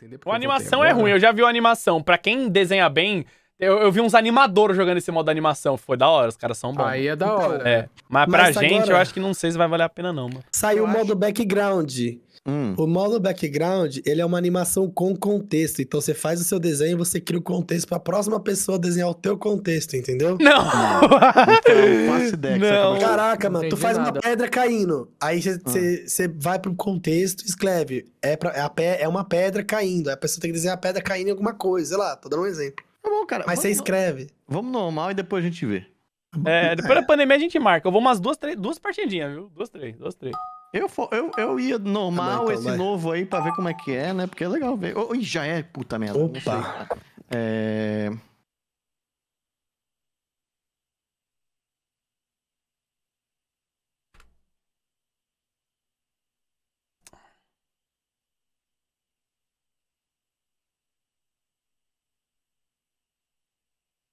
Entender a animação é ruim, eu já vi a animação. Pra quem desenha bem, eu, eu vi uns animadores jogando esse modo de animação. Foi da hora, os caras são bons. Aí é da hora. É. Mas, né? Mas pra gente, eu acho que não sei se vai valer a pena, não, mano. Saiu o modo acho... background. Hum. O modo background, ele é uma animação com contexto. Então você faz o seu desenho e você cria o contexto para a próxima pessoa desenhar o teu contexto, entendeu? Não! não. Então, não. Caraca, mano, tu faz nada. uma pedra caindo. Aí você ah. vai pro contexto e escreve. É, pra, é, é uma pedra caindo. Aí a pessoa tem que desenhar a pedra caindo em alguma coisa. Sei lá, tô dando um exemplo. Tá bom, cara. Mas você escreve. Vamos normal e depois a gente vê. É, depois da pandemia a gente marca. Eu vou umas duas, três, duas partidinhas, viu? Duas, três, duas, três. Eu, for, eu, eu ia normal ah, então, esse vai. novo aí pra ver como é que é, né? Porque é legal ver. Oh, já é puta merda. Opa! É...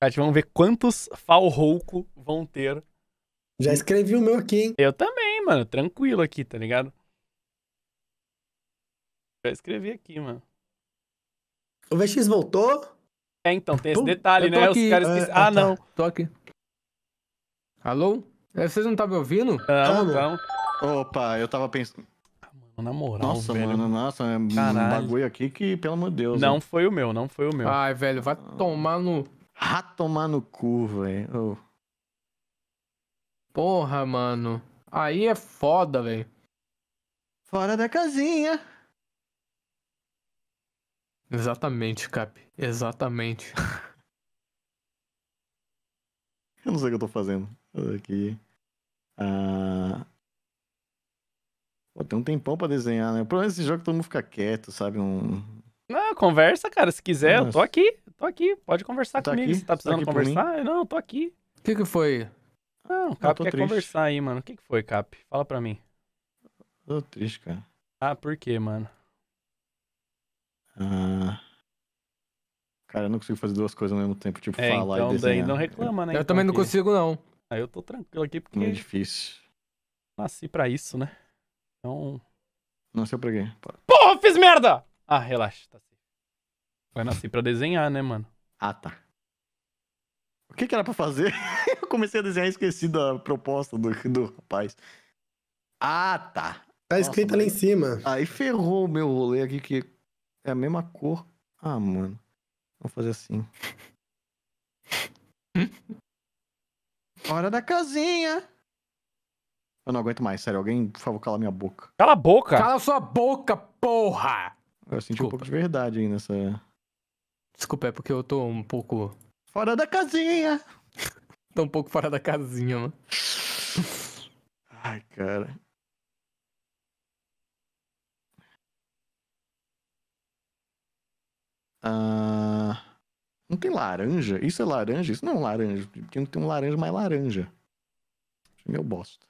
é vamos ver quantos Falrouco vão ter já hum. escrevi o meu aqui, hein? Eu também, mano. Tranquilo aqui, tá ligado? Já escrevi aqui, mano. O VX voltou? É, então, tem esse Pum, detalhe, né? Aqui, Os caras é, Ah, ah tá. não. Tô aqui. Alô? É, vocês não estão tá me ouvindo? Não, não. Opa, eu tava pensando. Ah, na moral, nossa, velho. mano, nossa, é um bagulho aqui que, pelo amor de Deus. Não foi o meu, não foi o meu. Ai, velho, vai tomar no. Vá tomar no cu, velho. Oh. Porra, mano. Aí é foda, velho. Fora da casinha. Exatamente, Cap. Exatamente. eu não sei o que eu tô fazendo. Aqui. Ah. Pô, tem um tempão pra desenhar, né? O problema desse jogo é que todo mundo fica quieto, sabe? Um... Não, conversa, cara. Se quiser, Nossa. eu tô aqui. tô aqui. Pode conversar tá comigo. Aqui? Se tá precisando tá conversar, não, eu tô aqui. O que que foi? Não, o Cap quer triste. conversar aí, mano. O que, que foi, Cap? Fala pra mim. Tô triste, cara. Ah, por quê, mano? Ah... Cara, eu não consigo fazer duas coisas ao mesmo tempo, tipo é, falar então, e desenhar. Daí não reclama, né? Eu então, também não consigo, não. Aí ah, eu tô tranquilo aqui porque... Não é difícil. Nasci pra isso, né? Então... Nasceu pra quê? Porra, fiz merda! Ah, relaxa, tá Eu nasci pra desenhar, né, mano? Ah, tá o que, que era para fazer? eu comecei a desenhar e esqueci da proposta do, do rapaz. Ah, tá. Tá escrita lá em cima. Aí ferrou o meu rolê aqui, que é a mesma cor. Ah, mano. Vou fazer assim. Hora da casinha. Eu não aguento mais, sério. Alguém, por favor, cala minha boca. Cala a boca! Cala sua boca, porra! Eu senti Desculpa. um pouco de verdade aí nessa. Desculpa, é porque eu tô um pouco Fora da casinha! Tô um pouco fora da casinha, mano. Ai, cara. Ah, não tem laranja? Isso é laranja? Isso não é um laranja. tem que ter um laranja mais laranja. Meu bosta.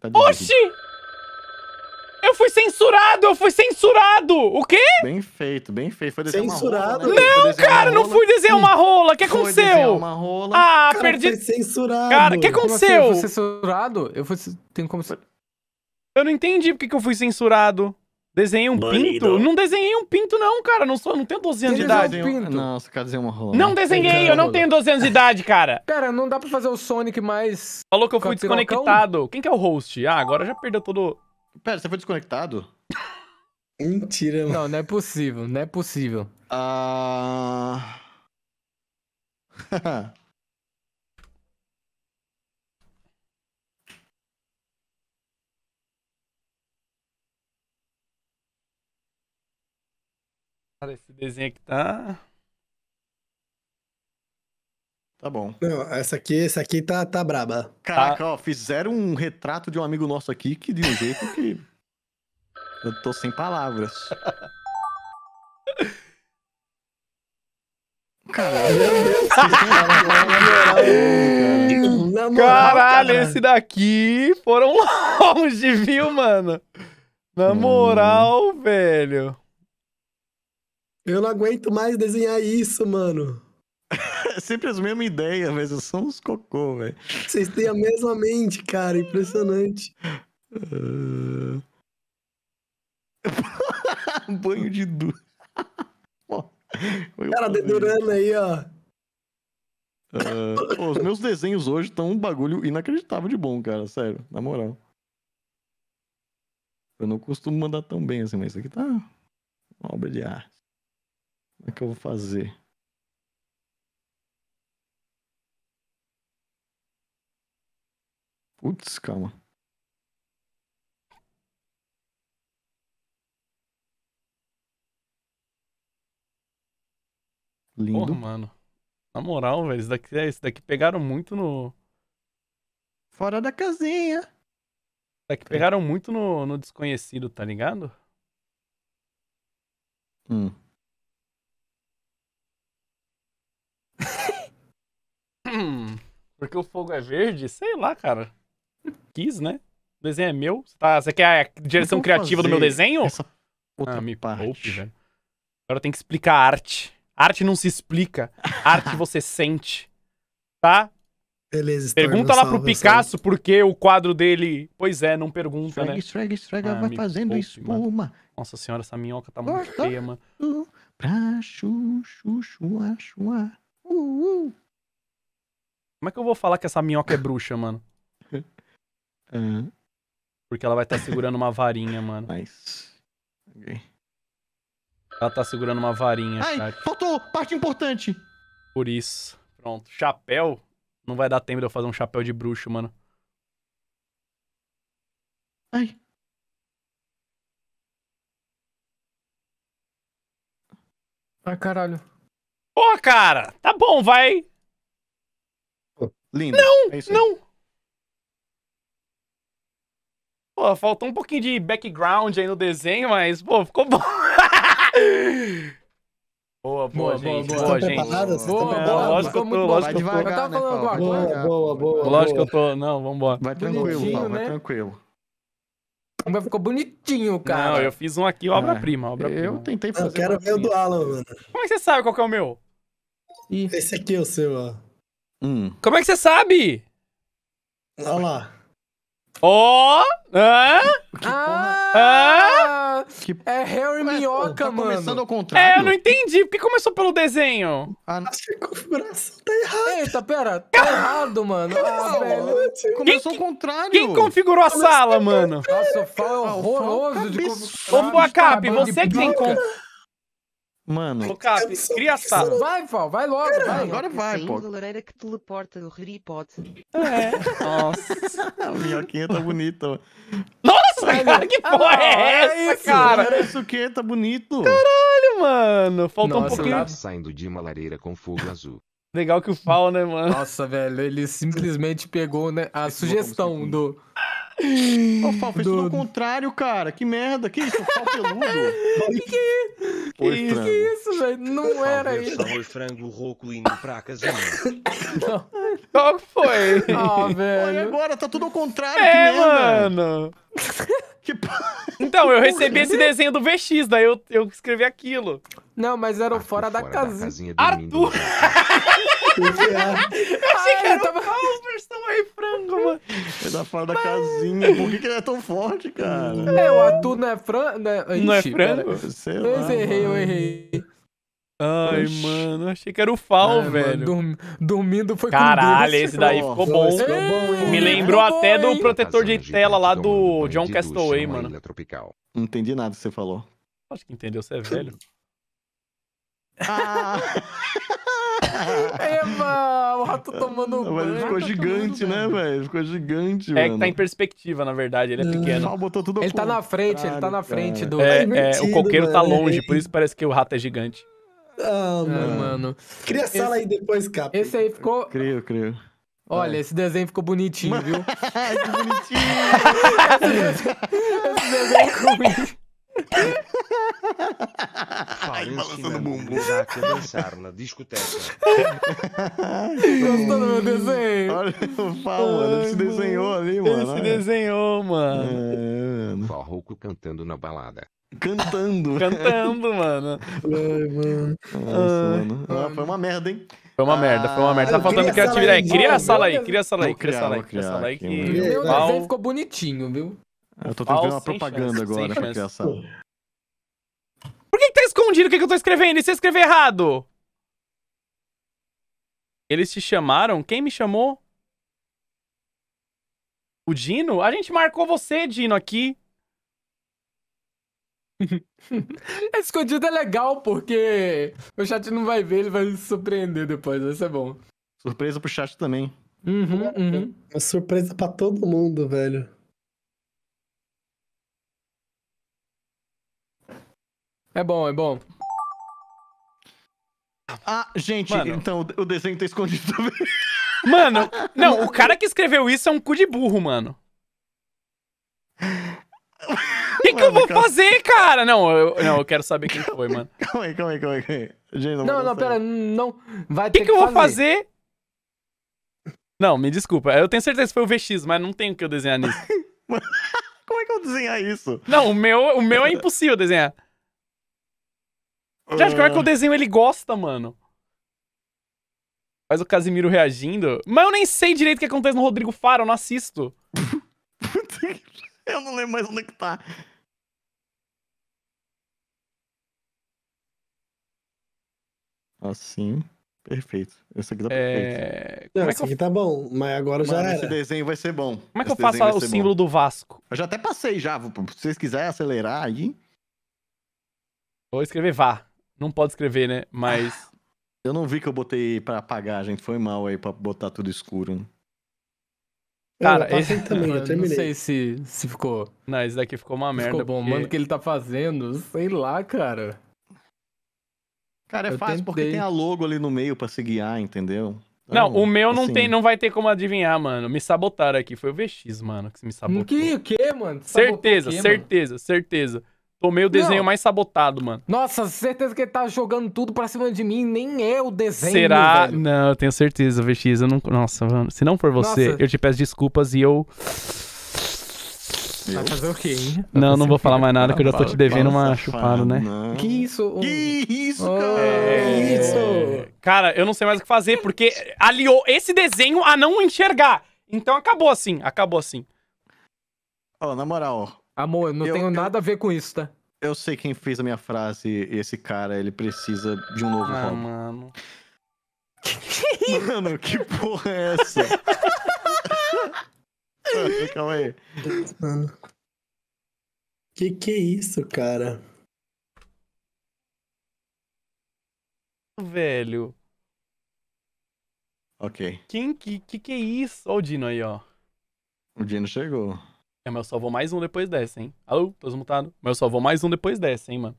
Tá Oxi! eu fui censurado, eu fui censurado. O quê? Bem feito, bem feito. Foi desenhar censurado. uma rola. Né? Não, cara, não fui desenhar uma rola. O que foi aconteceu? Uma rola. Ah, cara, perdi. Foi censurado. Cara, o que assim? aconteceu? Você, eu fui censurado? Eu fui. Tem como. Eu não entendi porque que eu fui censurado. Desenhei um Banido. pinto? Não desenhei um pinto, não, cara. Não, sou, não tenho 12 anos de idade. Um pinto. Não, você quer dizer uma rola. Não desenhei, eu não tenho 12 anos de idade, cara. Cara, não dá pra fazer o Sonic mais. Falou que eu fui então? desconectado. Quem que é o host? Ah, agora já perdeu todo. Pera, você foi desconectado? Mentira, mano. Não, não é possível, não é possível. Ah. Cara, esse desenho aqui tá. Tá bom. Não, essa aqui, essa aqui tá, tá braba. Caraca, tá. ó, fizeram um retrato de um amigo nosso aqui que de um jeito que. Eu tô sem palavras. Caralho, né, Caralho, esse daqui foram longe, viu, mano? Na hum. moral, hum. velho. Eu não aguento mais desenhar isso, mano. sempre as mesmas ideias, mas eu sou uns cocô, velho. Vocês têm a mesma mente, cara, impressionante. Banho de Du. cara, dedurando aí, ó. Uh... os meus desenhos hoje estão um bagulho inacreditável de bom, cara, sério, na moral. Eu não costumo mandar tão bem assim, mas isso aqui tá uma obra de arte. Como é que eu vou fazer? Putz, calma. Lindo. Porra, mano. Na moral, velho, esse daqui, esse é, daqui pegaram muito no. Fora da casinha. Esse daqui pegaram muito no, no desconhecido, tá ligado? Hum. Porque o fogo é verde? Sei lá, cara. Quis, né? O desenho é meu. Você, tá, você quer a direção então criativa do meu desenho? Essa outra ah, me parte. poupe, velho. Agora tem que explicar a arte. arte não se explica. arte você sente. Tá? Beleza, Pergunta lá pro Picasso por que o quadro dele. Pois é, não pergunta, estrega, né? Estrega, estrega, ah, vai fazendo poupe, espuma. Mano. Nossa senhora, essa minhoca tá muito feia, mano. Pra chuchu, chua, chua. Uh, uh. Como é que eu vou falar que essa minhoca é bruxa, mano? Uhum. Porque ela vai estar tá segurando uma varinha, mano. Nice. Okay. Ela tá segurando uma varinha, Ai, faltou! Parte importante! Por isso. Pronto. Chapéu? Não vai dar tempo de eu fazer um chapéu de bruxo, mano. Ai. Ai, caralho. Pô, cara! Tá bom, vai! Lindo. Não! É não! Pô, faltou um pouquinho de background aí no desenho, mas, pô, ficou bom. Boa, boa, boa, gente. Boa, boa, gente. Boa, boa, lógico que eu tô, lógico que eu tô. Eu tava falando agora. Boa, boa, boa. Lógico que eu tô. Não, vambora. Vai tranquilo, Paulo, vai né? tranquilo. Mas ficou bonitinho, cara. Não, eu fiz um aqui, obra-prima, é, obra-prima. Eu tentei fazer. Eu quero ver o do Alan, mano. Como é que você sabe qual que é o meu? Esse aqui é o seu, ó. Hum. Como é que você sabe? Olha lá. Ó! Oh, hã? Ah, que... É Harry Ué, Minhoca, tá começando ao contrário. É, eu não entendi. Por que começou pelo desenho? Ah, não. Nossa, a configuração tá errada. Eita, pera. Tá errado, mano. Ah, velho. Começou ao contrário. Quem configurou a sala, mano? Nossa, o sofá é, ah, é horroroso. Ô, Boacap, você que tem... com. Mano, Ô, Cap, cria sarro. Vai, Val, vai logo, Caramba, vai. Agora vai, pô. a lareira que teleporta no Harry Potter. É. Nossa, a minhoquinha tá bonita. Nossa, cara, que porra ah, é, essa, isso, cara? Era isso é que tá bonito. Caralho, mano. Falta Nossa, um pouquinho. Lá... saindo de uma lareira com fogo azul. Legal que o Fal, né, mano? Nossa, velho, ele simplesmente pegou né, a sugestão do... O Fal fez tudo ao contrário, cara. Que merda. Que isso? O Fal peludo. que isso? Oi, que, que isso, velho? Não Fal era isso. Foi frango rouco lindo para a casamento. Não. Qual foi? Ah, velho. Olha agora, tá tudo ao contrário. É, que merda. mano. Que... Então, eu recebi esse desenho do VX, daí eu, eu escrevi aquilo. Não, mas era o fora, da, da casinha. Da casinha Arthur! Eu achei que era tava... Palmerson aí, frango, mano. Ele tá fora da Mas... casinha. Por que, que ele é tão forte, cara? É, o Atu não é frango. Né? Não é frango? Sei lá. Eu errei, eu errei. Ai, Oxi. mano, achei que era o Fal, Ai, velho. Mano, dormindo foi Caralho, Deus, esse daí ficou bom. Ficou bom Me lembrou é até bom, do protetor de tela lá do John Castaway, mano. Não entendi nada que você falou. Acho que entendeu, você é velho. Ah! Eba, é, o rato tomando um banho. ficou gigante, né, velho? Ficou gigante, É mano. que tá em perspectiva, na verdade, ele é pequeno. Só botou tudo ele tá na frente, ele tá na frente cara. do... É, é, o coqueiro tá mano. tá longe, por isso parece que o rato é gigante. Ah, mano. É, mano. Cria sala esse, aí depois, capa. Esse aí ficou... Crio, crio. Olha, esse desenho ficou bonitinho, viu? que bonitinho! esse desenho ficou bonitinho. Ai, balançando o bumbum. dançar na discoteca. Gostou do meu desenho? Olha o Ele se desenhou ali, mano. Ele se desenhou, mano. É, Farroco cantando na balada. Cantando. Cantando, mano. Ai, mano. Nossa, Ai. mano. Ah, foi uma merda, hein? Foi uma ah, merda, foi uma merda. Tá ah, faltando criatividade. Cria a cria a sala aí, cria a sala aí, cria a sala aí. Meu desenho ficou bonitinho, viu? Eu tô tentando uma propaganda agora pra criação. Por que, que tá escondido o que, que eu tô escrevendo? E se eu escrever errado? Eles te chamaram? Quem me chamou? O Dino? A gente marcou você, Dino, aqui. Escondido é legal, porque o chat não vai ver, ele vai se surpreender depois, vai ser bom. Surpresa pro chat também. Uhum, uhum. Uma surpresa pra todo mundo, velho. É bom, é bom. Ah, gente, Mano. então o desenho tá escondido também. Mano, não, o cara que escreveu isso é um cu de burro, mano. O que, que mano, eu vou calma. fazer, cara? Não eu, não, eu quero saber quem foi, mano. Calma aí, calma aí, calma aí. Gente, não, não, não pera, não. Vai ter que, O que eu fazer. vou fazer? Não, me desculpa. Eu tenho certeza que foi o VX, mas não tem o que eu desenhar nisso. Como é que eu vou desenhar isso? Não, o meu, o meu é impossível desenhar. Gente, como é que ah. o desenho ele gosta, mano? Faz o Casimiro reagindo. Mas eu nem sei direito o que acontece no Rodrigo Faro, eu não assisto. eu não lembro mais onde é que tá. Assim. Perfeito. Esse aqui tá é, perfeito. É... Não, esse eu... aqui tá bom, mas agora Mano, já era. Esse desenho vai ser bom. Como é que esse eu faço o símbolo bom. do Vasco? Eu já até passei já. Se vocês quiserem acelerar aí. Vou escrever VAR não pode escrever, né? Mas. Eu não vi que eu botei para apagar, gente. Foi mal aí para botar tudo escuro. Cara, eu esse também, eu, eu não sei se, se ficou. Não, esse daqui ficou uma merda. Ficou bom, porque... mano, que ele tá fazendo. Sei lá, cara. Cara, é eu fácil tentei. porque tem a logo ali no meio para se guiar, entendeu? Não, não, o meu assim... não tem, não vai ter como adivinhar, mano. Me sabotaram aqui. Foi o VX, mano, que me sabotou. Que, o que, mano? Certeza, quê, certeza, mano? certeza, certeza. Tomei o desenho não. mais sabotado, mano. Nossa, certeza que ele tá jogando tudo pra cima de mim. Nem é o desenho. Será? Velho. Não, eu tenho certeza, VX. Eu não. Nossa, mano. Se não for você, Nossa. eu te peço desculpas e eu. Vai fazer o quê, hein? Não, não, não vou falar mais nada, não, que eu já tô te devendo uma chupada, né? Não. Que isso? Que isso, oh, cara? É... isso? Cara, eu não sei mais o que fazer, porque aliou esse desenho a não enxergar. Então acabou assim, acabou assim. Ó, oh, na moral, Amor, eu não eu, tenho eu, nada a ver com isso, tá? Eu sei quem fez a minha frase. Esse cara, ele precisa de um novo ah, hobby. mano. mano, que porra é essa? mano, calma aí. Mano. Que que é isso, cara? Velho. Ok. Quem que que, que é isso? Ó, o Dino aí, ó. O Dino chegou. É, mas eu só vou mais um depois dessa, hein? Alô, tô desmutado. Mas eu só vou mais um depois dessa, hein, mano?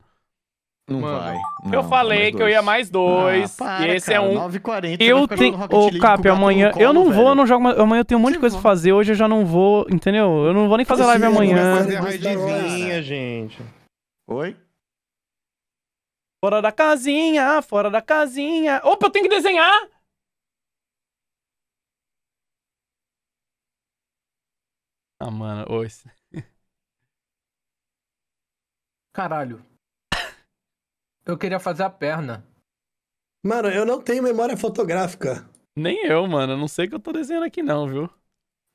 Não mano, vai. Não, eu falei que eu ia mais dois. Ah, para, esse é cara, é um. 9h40, eu tenho. Ô, Cap, amanhã. Colo, eu não velho. vou, não jogo Amanhã eu tenho um monte Você de coisa vai. pra fazer. Hoje eu já não vou, entendeu? Eu não vou nem fazer live amanhã. Fazer vinha gente. Oi? Fora da casinha, fora da casinha. Opa, eu tenho que desenhar! Ah, mano, oi. Caralho. Eu queria fazer a perna. Mano, eu não tenho memória fotográfica. Nem eu, mano. Eu não sei o que eu tô desenhando aqui, não, viu?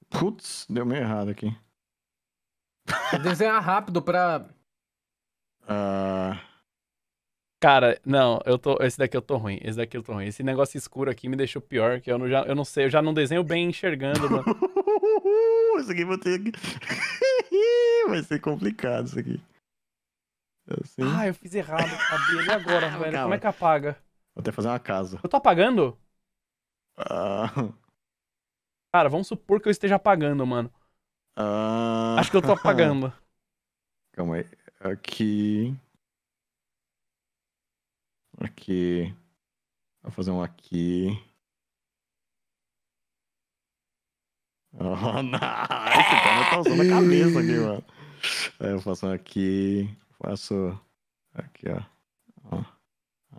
Putz, deu meio errado aqui. Desenhar rápido pra. Uh... Cara, não, eu tô. Esse daqui eu tô ruim. Esse daqui eu tô ruim. Esse negócio escuro aqui me deixou pior, que eu não, já, eu não sei, eu já não desenho bem enxergando, mano. isso aqui vou ter que. Vai ser complicado isso aqui. É assim. Ah, eu fiz errado. Abri ele agora, velho. Calma. Como é que apaga? Vou até fazer uma casa. Eu tô apagando? Ah. Cara, vamos supor que eu esteja apagando, mano. Ah. Acho que eu tô apagando. Calma aí. Aqui. Aqui. Vou fazer um aqui. Oh, nice. O cara tá usando a cabeça aqui, mano. Aí eu faço aqui. Faço. Aqui, ó.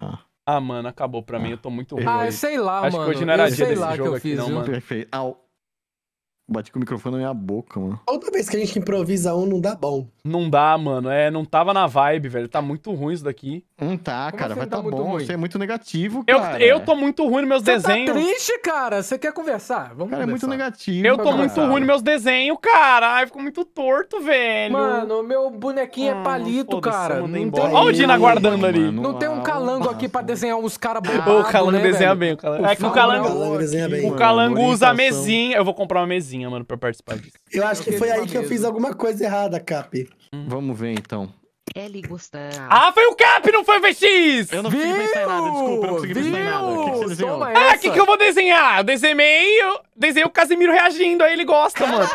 ó. Ah, mano, acabou pra mim. Eu tô muito ruim. Ah, sei lá, Acho mano. Que hoje não era eu dia desse lá jogo que eu aqui, fiz. Não, mano. Perfeito. Au. Bati com o microfone na minha boca, mano. Outra vez que a gente improvisa um, não dá bom. Não dá, mano. É, não tava na vibe, velho. Tá muito ruim isso daqui. Não tá, Como cara. Assim Vai tá, tá bom. Ruim? Você é muito negativo, cara. Eu, eu tô muito ruim nos meus você tá desenhos. Você tá triste, cara. Você quer conversar? Vamos Cara, conversar. é muito negativo. Eu tô muito ruim nos meus desenhos, cara. Ai, ficou muito torto, velho. Mano, meu bonequinho hum, é ah, palito, cara. Não tem... Olha o Dina guardando ali. Mano, não tem um calango aqui pra desenhar uns caras bonitos. O calango né, desenha velho? bem. O calango. É que o calango... O calango usa a mesinha. Eu vou comprar uma mesinha minha, mano, pra participar disso. Eu acho que foi aí que eu fiz alguma coisa errada, Cap. Hum. Vamos ver então. Ele gosta. Ah, foi o Cap, não foi o VX! Eu não consegui pensar nada, desculpa, eu não consegui pensar nada. O que, que você desenhou? Ah, o que, que eu vou desenhar? Eu desenhei, eu desenhei o Casimiro reagindo, aí ele gosta, mano.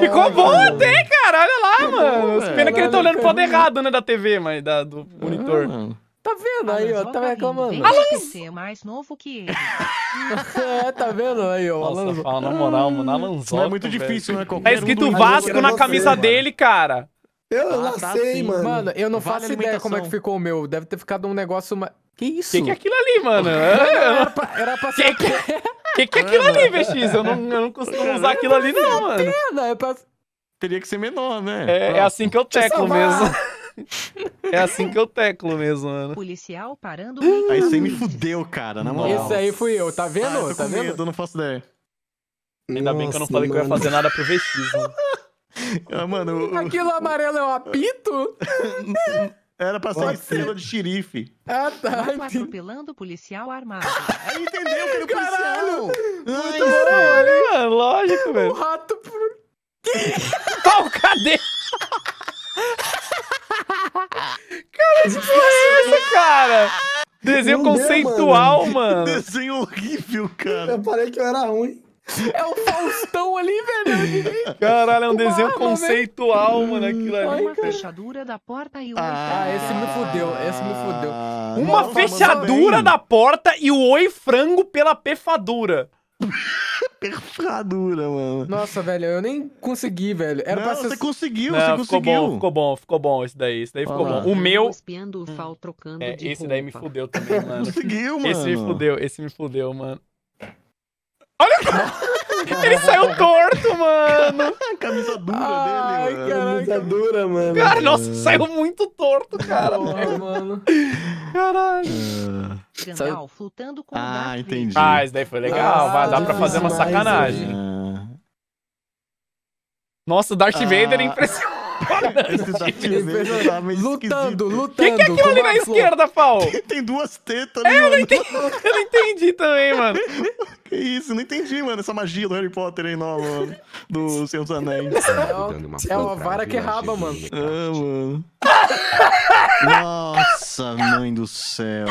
Ficou bom até, cara. Olha lá, mano. Pena que ele tá olhando pro lado errado, né, da TV, mas da, do ah, monitor. Ah, Tá vendo ah, aí, ó? Tá reclamando. Vem Alan... mais novo que ele. é, tá vendo aí, ó? Nossa, fala na moral, mano. Hum. Alanzoca, é muito difícil, velho. né? Tá é escrito um Vasco na camisa você, dele, mano. cara. Eu ah, não tá sei, assim. mano. Mano, eu não vale faço ideia como é que ficou o meu. Deve ter ficado um negócio... Ma... Que isso? Que que é aquilo ali, mano? era, pra, é. era pra ser... Que é? que... que é aquilo ali, VX? Eu não, eu não costumo usar é aquilo ali, não, mano. Pena, é pra... Teria que ser menor, né? É, é assim que eu teclo mesmo. É assim que eu teclo mesmo, mano. Policial parando. Aí você me fudeu, cara, na moral. Esse aí fui eu, tá vendo? Ah, eu tá vendo? Medo, eu não faço ideia. Ainda Nossa, bem que eu não falei mano. que eu ia fazer nada pro vestido. ah, mano Aquilo amarelo é o apito? Era pra ser estrela de xerife. Ah, tá. Atropelando policial armado. Ah, entendeu que era o policial. Ah, então é. É mano. Lógico, velho. O rato por... Pau, cadê? cara, que porra é essa, né? cara? Desenho não conceitual, mano. mano. Desenho horrível, cara. Eu parei que eu era ruim. É o Faustão ali, velho. Caralho, é um desenho arma, conceitual, velho. mano, aquilo ali. Uma fechadura da porta e o Ah, esse me fodeu, esse me fodeu. Ah, uma Nossa, fechadura da porta e o oi frango pela pefadura. perfadura, mano. Nossa, velho, eu nem consegui, velho. Era não, ser... você conseguiu, não, você ficou conseguiu. Bom, ficou bom, ficou bom esse daí, esse daí Olá. ficou bom. O meu... O fal, é, esse roupa. daí me fudeu também, mano. conseguiu, mano. Esse me fudeu, esse me fudeu, mano. Olha! Ele saiu torto, mano! A camisa dura ah, dele. Caraca. É dura, mano. Cara, nossa, saiu muito torto, cara. Porra, mano. Caralho. Gandalf flutando com Ah, entendi. Ah, isso daí foi legal. Ah, Vai dar pra fazer uma é sacanagem. Né? Nossa, Darth ah. Vader é impressionante. Esse é é Lutando, lutando. O que, que é aquilo ali na é esquerda, Paul? Tem duas tetas ali, é, eu não, entendi, eu não entendi também, mano. que isso, não entendi, mano, essa magia do Harry Potter aí nova, do Seus Anéis. Tá é, uma vara que raba, mano. Ah, mano. Nossa, mãe do céu.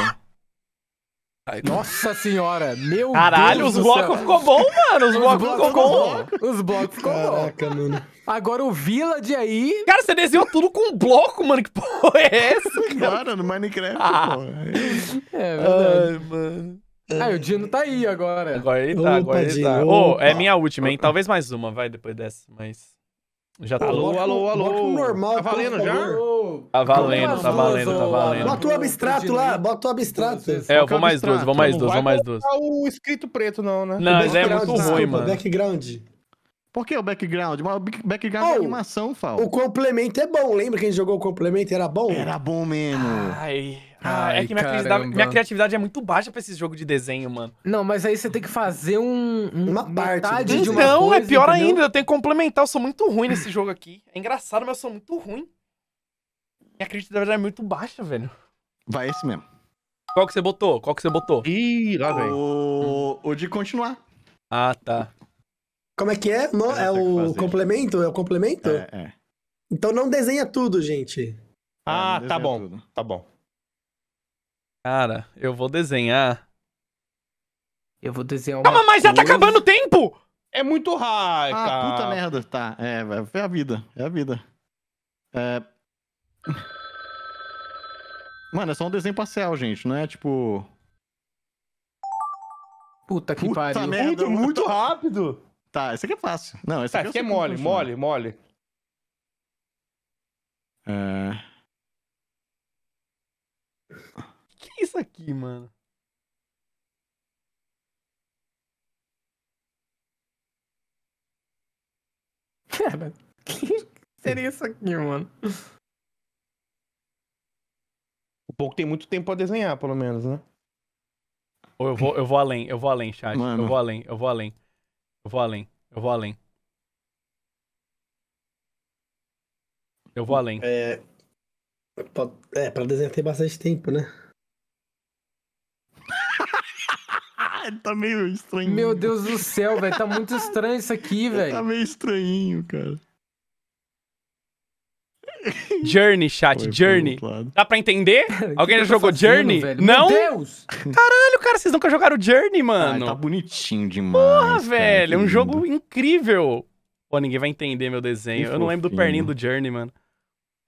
Nossa senhora, meu Caralho, Deus os blocos ficou bom, mano. Os, os blocos ficou bom. Os blocos ficou Caraca, bom. mano. Agora o Village aí. Cara, você desenhou tudo com bloco, mano. Que porra é essa? Cara? Claro, no Minecraft, ah. pô. É verdade. Ai, mano. Ah, o Dino tá aí agora. Agora ele tá, Opa, agora ele tá. Dino. tá. Ô, oh, é minha última, hein? Talvez mais uma, vai, depois dessa, mas. Já tá. Alô, alô, alô. Normal, tá valendo já? Tá valendo, tá valendo, tá valendo. Bota o abstrato lá, bota o abstrato. É, eu vou mais duas, vou mais duas, vou mais duas. Não o escrito preto, não, né? Não, é muito ruim, mano. Background. Por que o background? O background oh, é animação, Fal. O complemento é bom. Lembra que a gente jogou o complemento? Era bom? Era bom mesmo. Ai. Ah, é que minha criatividade, minha criatividade, é muito baixa pra esse jogo de desenho, mano. Não, mas aí você tem que fazer um, um uma parte de uma Não, é coisa, é pior entendeu? ainda, eu tenho que complementar, eu sou muito ruim nesse jogo aqui. É engraçado, mas eu sou muito ruim. Minha criatividade é muito baixa, velho. Vai esse mesmo. Qual que você botou? Qual que você botou? Ih, lá vem. O, o de continuar. Ah, tá. Como é que é? No... É, o complemento? É o complemento? É, é. Então não desenha tudo, gente. Ah, é, tá bom. Tudo. Tá bom. Cara, eu vou desenhar. Eu vou desenhar uma. Calma, mas já tá acabando o tempo! É muito raio, ah, cara. puta merda. Tá, é, é a vida. É a vida. É. Mano, é só um desenho parcial, gente, não é tipo. Puta que puta pariu. Merda, muito, muito rápido! Tá, esse aqui é fácil. Não, esse tá, aqui, é esse aqui é mole, mole, mole, mole. É. é isso aqui, mano? Cara, que seria isso aqui, mano? O pouco tem muito tempo pra desenhar, pelo menos, né? Ou eu vou, eu vou além, eu vou além, chat. Mano. Eu vou além, eu vou além. Eu vou além, eu vou além. Eu vou além. É. É, pra desenhar tem bastante tempo, né? tá meio estranho. Meu Deus do céu, velho. Tá muito estranho isso aqui, tá velho. Tá meio estranho, cara. Journey, chat, Foi Journey. Dá pra entender? Alguém já tá jogou fazendo, Journey? Velho? Não? Meu Deus! Caralho, cara, vocês nunca jogaram Journey, mano. Ai, tá bonitinho demais. Porra, cara, velho, é um jogo incrível. Pô, ninguém vai entender meu desenho. Que Eu não lembro do perninho do Journey, mano.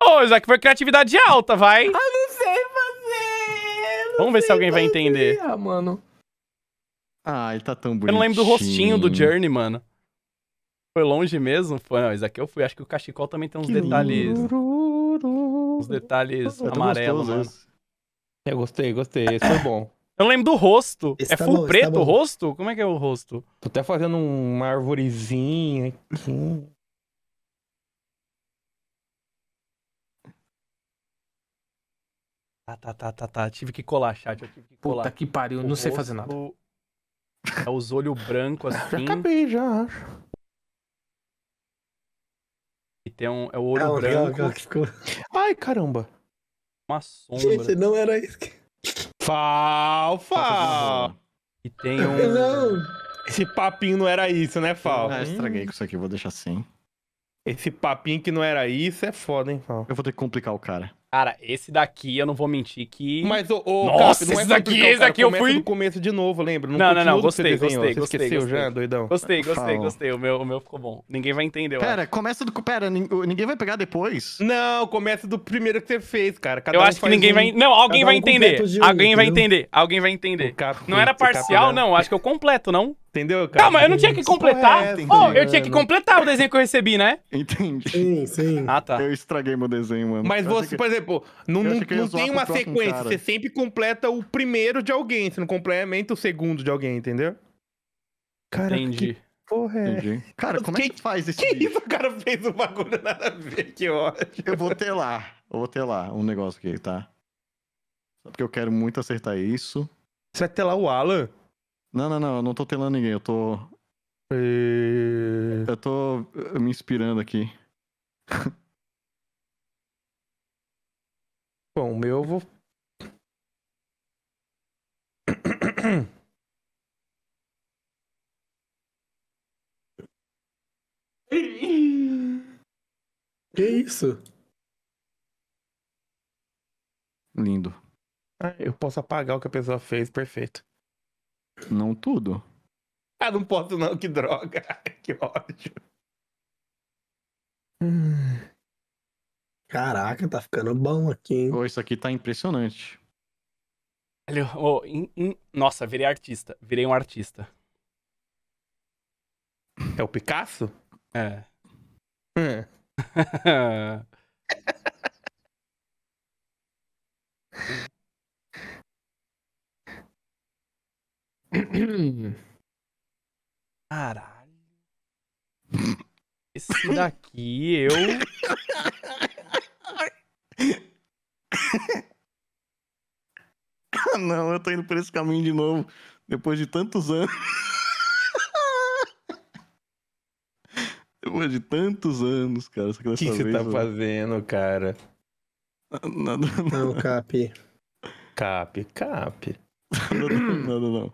Ô, isso que foi criatividade alta, vai. Eu não sei fazer. Não Vamos ver se alguém fazer, vai entender. Ah, mano. Ah, ele tá tão bonito. Eu não lembro do rostinho do Journey, mano. Foi longe mesmo? Foi, não, esse aqui eu fui. Acho que o cachecol também tem uns detalhes. uns detalhes tá amarelos, mano. Eu gostei, gostei. Esse foi bom. Eu lembro do rosto. Esse é tá full bom, tá preto tá o rosto? Como é que é o rosto? Tô até fazendo uma arvorezinha aqui. Tá, tá, tá, tá, tá. Tive que colar, chat. Eu tive que colar. Puta que pariu, o não rosto... sei fazer nada. É os olhos brancos assim. Já acabei, já acho. E tem um. É o olho é branco. Legal, ficou... Ai, caramba. Uma sombra. Gente, não era isso que. Fal, fal. E tem um. Não. Esse papinho não era isso, né, Fal? Ah, estraguei com isso aqui, vou deixar assim. Esse papinho que não era isso é foda, hein, Fal? Eu vou ter que complicar o cara. Cara, esse daqui eu não vou mentir que. Mas o. Nossa, Cap, é esse, é daqui, esse daqui eu é fui. no começo de novo, lembra? Não, não, não, não gostei, gostei, gostei. Você gostei, esqueceu gostei. já, doidão? Gostei, gostei, gostei. O meu, o meu ficou bom. Ninguém vai entender. Pera, começa do. Pera, ninguém vai pegar depois? Não, começa do primeiro que você fez, cara. Cada eu um acho que ninguém um... vai. Não, alguém vai entender. Alguém vai entender. Alguém vai entender. Não era parcial, não. Acho que eu completo, não. Entendeu, cara? Calma, eu não tinha que é completar. Correto, oh, eu tinha que completar o desenho que eu recebi, né? Entendi. Sim, sim. Ah, tá. Eu estraguei meu desenho, mano. Mas você, que... por exemplo, não, não, não tem uma sequência. Cara. Você sempre completa o primeiro de alguém. Você não complementa o segundo de alguém, entendeu? Cara, Entendi. Que porra é? Entendi. Cara, como que, é que faz isso? Que isso? O cara fez um bagulho nada a ver, que ótimo. Eu vou ter lá. Eu vou ter lá um negócio aqui, tá? Só porque eu quero muito acertar isso. Você vai ter lá o Alan? Não, não, não, eu não tô telando ninguém, eu tô. E... Eu tô me inspirando aqui. Bom, o meu eu vou. Que isso? Lindo. Ah, eu posso apagar o que a pessoa fez, perfeito. Não tudo. Ah, não posso não, que droga. que ódio. Caraca, tá ficando bom aqui, hein? Pô, isso aqui tá impressionante. Oh, in, in... Nossa, virei artista. Virei um artista. É o Picasso? É. é. Caralho. Esse daqui eu. Ah, não, eu tô indo por esse caminho de novo. Depois de tantos anos. depois de tantos anos, cara. O que, você tá eu... fazendo, cara? Nada, não, Não, Cap. Cap, Cap. Não, nada, não.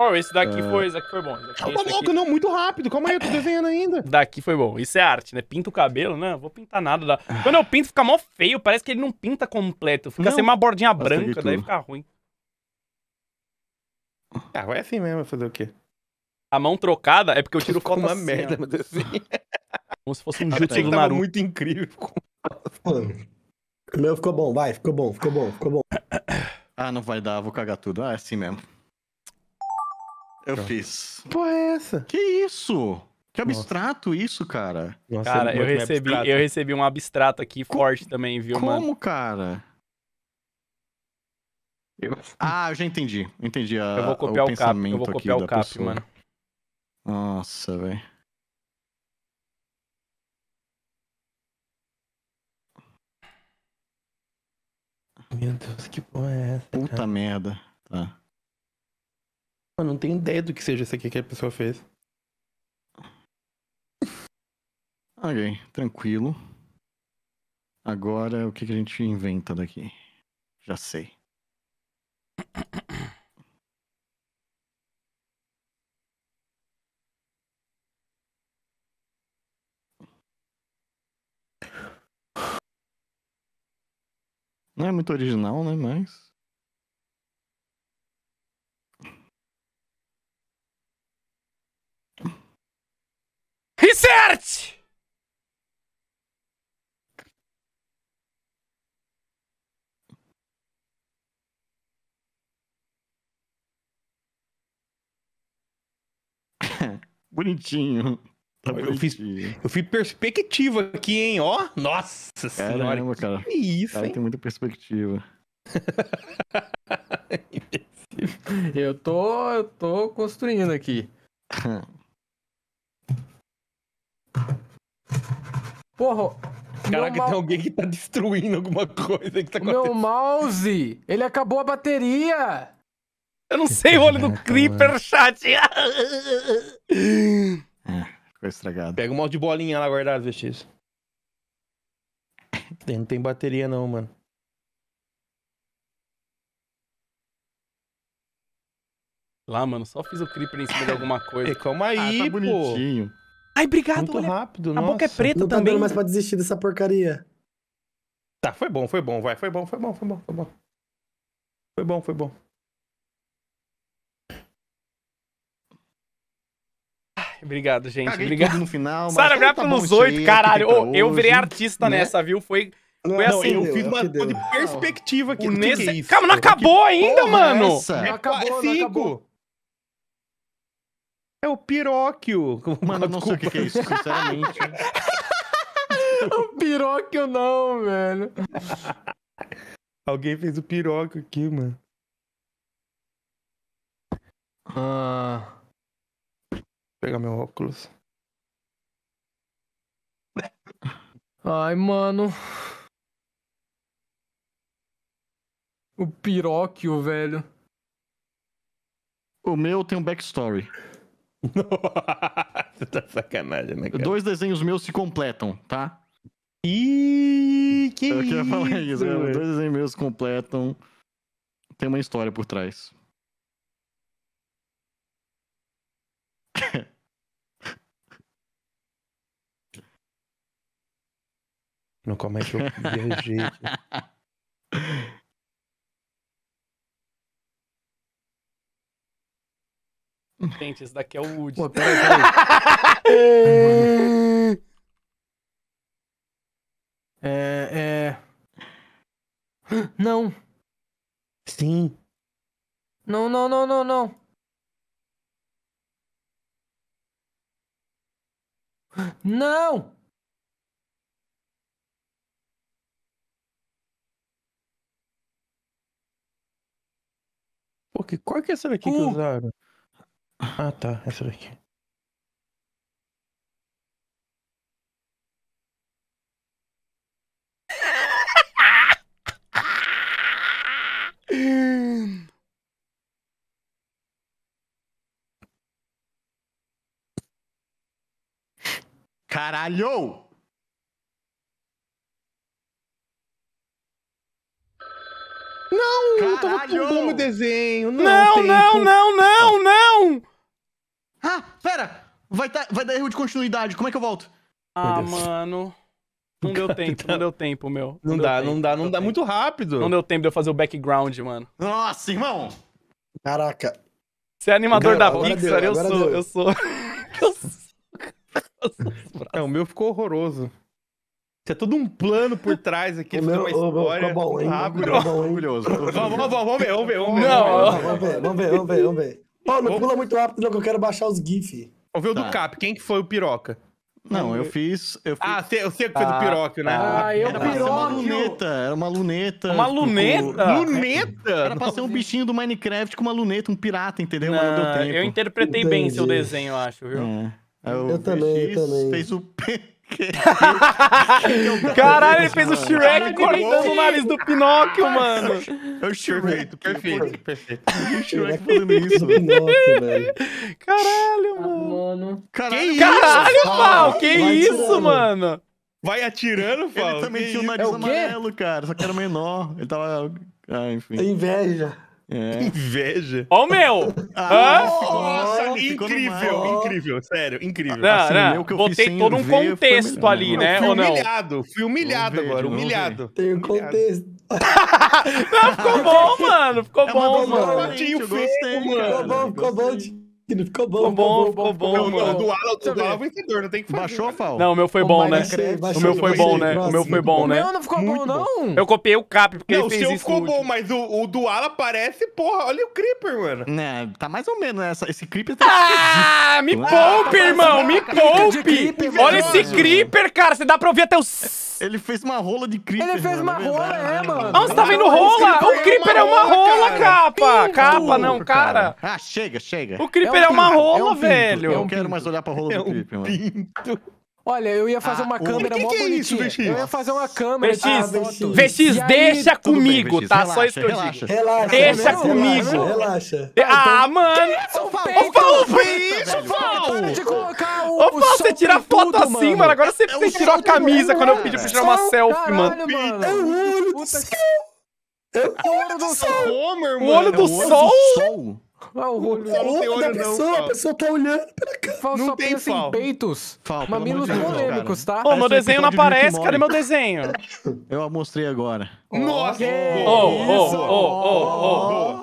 Oh, esse daqui é... foi, esse daqui foi bom. Daqui, Calma, louco, não, muito rápido. Calma aí, eu tô desenhando ainda. Daqui foi bom. Isso é arte, né? Pinta o cabelo, né? Vou pintar nada. Da... Quando eu pinto, fica mó feio. Parece que ele não pinta completo. Fica não. sem uma bordinha Nossa, branca, daí fica ruim. Ah, é assim mesmo, fazer o quê? A mão trocada é porque eu tiro foto uma assim, merda, meu desenho. É assim. Como se fosse um jutsu do Naruto. muito incrível. Mano, meu ficou bom, vai, ficou bom, ficou bom, ficou bom. Ah, não vai dar, vou cagar tudo. Ah, é assim mesmo. Eu fiz. Que porra é essa? Que isso? Que abstrato Nossa. isso, cara. Nossa, é cara, eu recebi, eu recebi um abstrato aqui Co forte também, viu, como, mano? Como, cara? Eu... Ah, eu já entendi. Entendi a, eu vou copiar o, o cap, eu vou copiar o cap, pessoa. mano. Nossa, velho. Meu Deus, que porra é essa? Puta cara? merda. Tá. Mano, não tenho ideia do que seja isso aqui que a pessoa fez. Ok, tranquilo. Agora, o que, que a gente inventa daqui? Já sei. Não é muito original, né? Mas. Duterte! Bonitinho. Tá eu, Fiz, eu fiz perspectiva aqui, hein? Ó, nossa Caramba, senhora. Cara. Que é isso, cara, hein? tem muita perspectiva. eu tô, eu tô construindo aqui. Porra. Caraca, tem alguém que tá destruindo alguma coisa que tá Meu mouse! Ele acabou a bateria! Eu não sei o olho do Creeper, chat! é, ficou estragado. Pega o mouse de bolinha lá guardado, VX. É não tem bateria não, mano. Lá, mano, só fiz o Creeper em cima de alguma é, coisa. calma aí, ah, tá bonitinho. Pô. Ai, obrigado, Muito olha. rápido, A boca é preta não também. Não tá dando mais pra desistir dessa porcaria. Tá, foi bom, foi bom, vai. Foi bom, foi bom, foi bom, foi bom. Foi bom, foi bom. Ai, obrigado, gente. Caguei obrigado. no final. Sara, obrigado tá pelos oito, caralho. Oh, eu virei artista né? nessa, viu? Foi, não, foi assim. eu fiz uma de perspectiva aqui. Nesse... É Calma, não acabou ainda, é mano. É, não acabou. É o Piróquio. Mano, eu não sei o que é isso, sinceramente. o Piróquio não, velho. Alguém fez o Piróquio aqui, mano. Ah... Vou pegar meu óculos. Ai, mano. O Piróquio, velho. O meu tem um backstory. Você tá sacanagem, né, cara? Dois desenhos meus se completam, tá? E que Eu queria falar isso. Né? Dois desenhos meus se completam. Tem uma história por trás. Não, calma aí é que eu viajei. Gente, esse daqui é o Woody. Pô, peraí, peraí. é, é... Não. Sim. Não, não, não, não, não. Não! Porque qual que é essa daqui uh. que usaram? Ah, tá. Essa daqui. Caralho! Não, Caralho! não tava com um bom no desenho. Não, não, não, não, não, não, não! Ah, pera! Vai, tá, vai dar erro de continuidade, como é que eu volto? Ah, mano. Não deu tá tempo, não deu tempo, meu. Não, não dá, tempo, não dá, não, não dá muito rápido. Não deu tempo de eu fazer o background, mano. Nossa, irmão! Caraca. Você é animador Cara, da Pixar, deu, eu, sou, eu, sou, eu sou, eu o meu ficou horroroso. é todo um plano por trás aqui, meu, uma história. Ficou bom, hein? Maravilhoso. Vamos ver, vamos ver, vamos ver. Vamos ver, vamos ver, vamos ver. Paulo, Ou... pula muito rápido, não, que eu quero baixar os gifs. Ouviu tá. do Cap, quem que foi o piroca? Não, eu fiz. Eu fiz... Ah, você, sei que foi do o ah, piroca, né? Ah, ah eu era piroca. Uma luneta, era uma luneta. Uma luneta? Com... Luneta? Era pra ser um bichinho do Minecraft com uma luneta, um pirata, entendeu? Não, Mas não deu tempo. Eu interpretei Entendi. bem seu desenho, eu acho, viu? É. Eu, é eu também, fiz, eu também. Fez o. Caralho, ele fez o Shrek cortando o nariz do Pinóquio, mano. É o Shrek. Perfeito, perfeito. O Shrek é fazendo isso. Pinóquio, velho. Caralho, ah, mano. Caralho, que caralho pau. Que isso, mano. Vai atirando, Paulo. Ele também tinha o nariz é amarelo, cara. Só que era menor. Ele tava... Ah, enfim. Inveja. É. Inveja. Ó o meu! Ah, Nossa, incrível, incrível, sério, incrível. Não, assim, não, eu botei todo um contexto ali, não, né? Fui humilhado, fui humilhado agora, humilhado. Tem um contexto. não, ficou bom, mano, ficou é bom, mano. Gostei, ficou bom, ficou bom. Não ficou bom. Ficou bom, ficou bom. Ficou bom, bom mano. Do Alan, do Alan vencedor, não tem que fazer. Baixou, Fal? Não, o meu foi bom, né? O meu foi bom, né? O meu foi bom, né? Não, não ficou bom, não. Eu copiei o Cap, porque ele fez isso. o seu ficou bom, mas o do Alan parece, porra, olha o Creeper, mano. Né, tá mais ou menos, né? Esse Creeper tá... Ah, me ah, poupe, tá irmão, me poupe! Olha esse Creeper, cara, você dá pra ouvir até o. Ele fez uma rola de creeper. Ele fez uma é rola, é, mano. Nossa, tá vendo rola? O creeper é, é uma rola, capa. Capa, não, cara. Ah, chega, chega. O creeper é é uma é rola, é um velho. Eu não quero mais olhar pra rola é do um mano. Pinto. Olha, eu ia fazer ah, uma câmera que mó que é isso, VX? Eu ia fazer uma câmera. VX, ah, VX. VX deixa aí, comigo, bem, VX, tá? Relaxa, Só isso que eu digo. Relaxa. Deixa não, comigo. Relaxa. Ah, então, é mano. Ô, Paulo, foi isso, o Ô, Paulo, você tira foto tudo, assim, mano. mano. Agora você, você tirou a camisa quando eu pedi pra tirar uma selfie, mano. É o olho do sol. O olho do sol? O olho do sol? Ah, Olha o olho. Não, não tem olho, pessoa, não, a pessoa tá olhando pra cá. Fal, não só tem pensa fal. em peitos. Fal, mamilos de polêmicos, tá? Ô, meu é desenho não aparece, cadê meu desenho? Eu mostrei agora. Nossa! Ô, ô, ô, ô,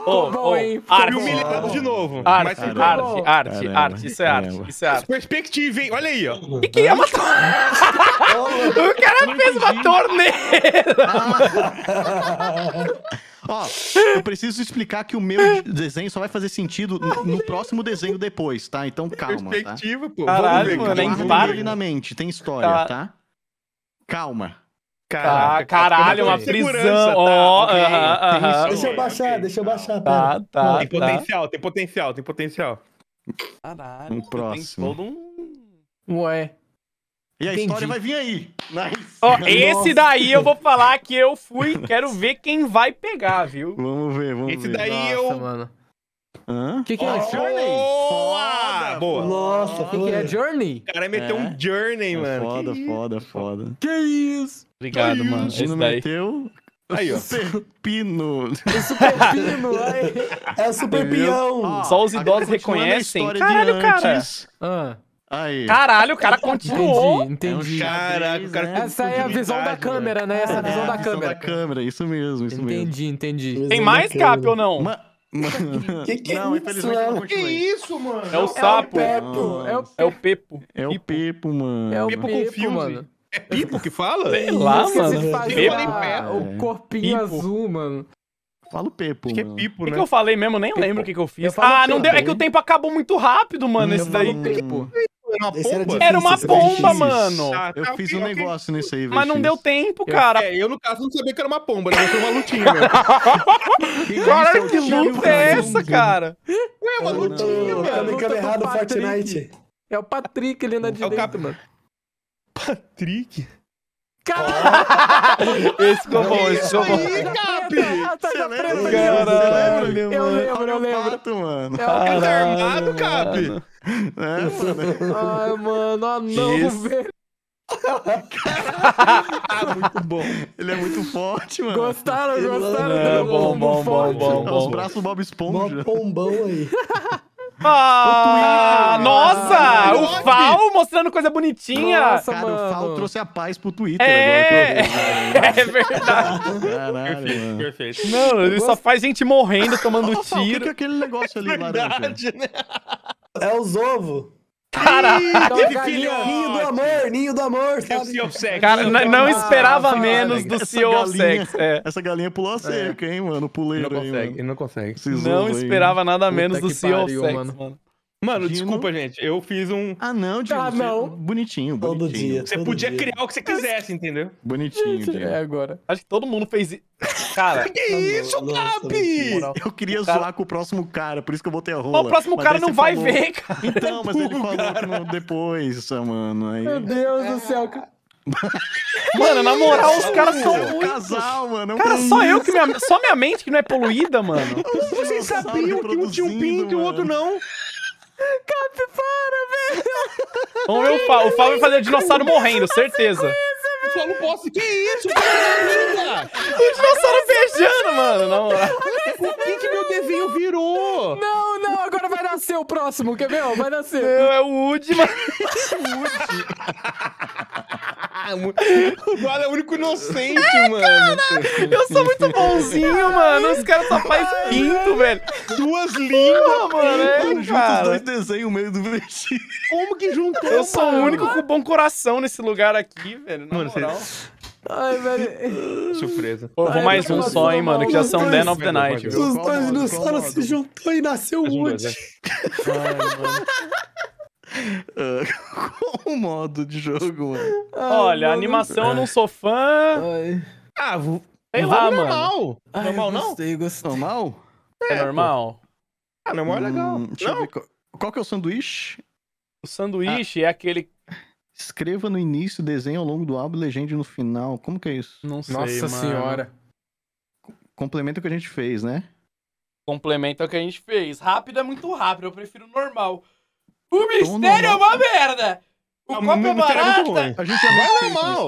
ô, ô, Arte. Me humilhando de novo. Arte, arte, arte, arte, arte. Isso é arte, isso é arte. Perspective, hein? Olha aí, ó. E que é uma torneira? O cara fez uma torneira! Ó, eu preciso explicar que o meu desenho só vai fazer sentido no, no próximo desenho depois, tá? Então calma, tá? Perspectiva, pô. Caralho, Vamos ver, mano, é guardem na mente, tem história, Tá. tá? Calma. Caraca, caralho, tá tá uma tem prisão. segurança, tá? Ó, tem Deixa eu baixar, deixa eu baixar. Tá, tá. tá tem potencial, tem potencial, tem potencial. Caralho, Um próximo. tem todo um. Ué. E a Entendi. história vai vir aí. Nice. Ó, esse daí eu vou falar que eu fui. Quero ver quem vai pegar, viu? Vamos ver, vamos esse ver. Esse daí Nossa, eu. Mano. Hã? O que, que oh, é Journey? Foda, boa. Nossa, o que, que, é Journey? O cara meteu é. um Journey, é mano. Foda, que foda, isso? foda. Que isso? Obrigado, que mano. Isso daí. meteu. Aí, ó. Superpino. É superpino, é. É super superpião. Ah, Só os idosos reconhecem. Caralho, cara. Ah. Aí. Caralho, o cara continuou. Entendi, entendi. É Caraca, o cara é né? Essa é a visão da câmera, né? Essa é a visão, é, da, a visão câmera. da câmera. isso mesmo, isso entendi, mesmo. Entendi, entendi. Tem mais cap ou não? Ma... que que é não, é infelizmente isso? não Que isso, mano? É o sapo. É o Pepo. É o Pepo. É o Pepo, mano. É o Pepo, Pepo filme. mano. É Pipo que fala? Sei lá, mano. Pepo. O corpinho azul, mano. Falo Pepo. Acho que é Pipo, o que né? O que eu falei mesmo? Nem Pepo. lembro o que, que eu fiz. Eu ah, não deu. É que o tempo acabou muito rápido, mano, eu esse daí. Pepo uma pomba? Era, uma pomba, mano. Ah, tá, eu fiz okay, um okay. negócio nisso aí, velho. Mas não deu tempo, cara. Eu, é, eu no caso não sabia que era uma pomba, né? Foi uma lutinha, velho. Caralho, que luta é essa, cara? Ué, uma lutinha, velho. Tá brincando errado o Fortnite. É o Patrick ali na direita, mano. Patrick? Caralho! esse ficou bom, esse ficou bom. Caralho, eu lembro, eu lembro. É o pato, mano. É o armado, Cap. Né, mano? Ai, mano, não Isso. velho. Ah, muito bom. Ele é muito forte, mano. Gostaram, é gostaram? É, bom, bom, bom, bom, bom. Os braços Bob Esponja. Mó pombão aí. Ah, nossa! Ah, o Fal mostrando coisa bonitinha. Nossa, cara, mano. o Fal trouxe a paz pro Twitter é... agora. Né? é verdade. Caralho, perfeito, mano. perfeito. Não, ele só faz gente morrendo, tomando tiro. O que, que é aquele negócio ali, é verdade, laranja? Né? É os ovos. Caraca, Ih, então, filho! Ninho do amor, ninho do amor, sabe? É Cara, não, não esperava menos cara, do CEO of Sex. É. Essa galinha pulou a seca, é. hein, mano? Puleiro não consegue, aí, mano. Não consegue, não não esperava aí, nada menos do CEO of Sex, mano. mano. Mano, desculpa, gente. Eu fiz um. Ah, não, Dino. Ah, tá, é não. Bonitinho, bonitinho. Todo dia. Você todo podia dia. criar o que você quisesse, entendeu? Bonitinho, Dino. É agora. Acho que todo mundo fez. Cara. que tá isso, Gabi? Eu queria cara... zoar com o próximo cara, por isso que eu botei a rola. o próximo cara não vai falou... ver, cara. Então, mas ele então, falou cara. depois, mano. Aí... Meu Deus é. do céu, cara. mano, na moral, os caras são é muito. casal, mano. É cara, só eu que minha, só minha mente que não é poluída, mano. Vocês sabiam que um tinha um pinto e o outro não? Capivara, velho! Vamos então ver o Fábio. O Fábio vai fazer dinossauro morrendo, certeza. Eu falo, posso. Que isso, cara? Os dinossauros beijando, mano. Não. O que, que meu desenho virou? Não, não, agora vai nascer o próximo, quer ver? Vai nascer. Não, é o Woody, mas... o Vale é o único inocente, é, mano. Cara, eu sou muito bonzinho, mano. Os caras só faz pinto, velho. Duas línguas, mano. É, junta os dois desenhos meio do vestido. Como que juntou? Eu sou mano? o único com bom coração nesse lugar aqui, velho. Não, mano, mano. Ai, velho. Surpresa. Pô, vou mais um só, hein, mano, que já são Den of the Night. Os dois dinossauros se juntou e nasceu o Wood. Ai, qual o modo de jogo, mano? Olha, animação eu não sou fã. Ai. Ah, vou... sei lá, mano. Normal, Ai, normal não? Gostei, gostei. Normal? É, é normal? Ah, normal é legal. Hum, não. Qual que é o sanduíche? O sanduíche ah. é aquele Escreva no início, desenhe ao longo do álbum, legende no final. Como que é isso? Não sei, Nossa mano. senhora. Complementa o que a gente fez, né? Complementa o que a gente fez. Rápido é muito rápido, eu prefiro normal. O mistério é uma merda! O copo é barata! A gente é mais é normal!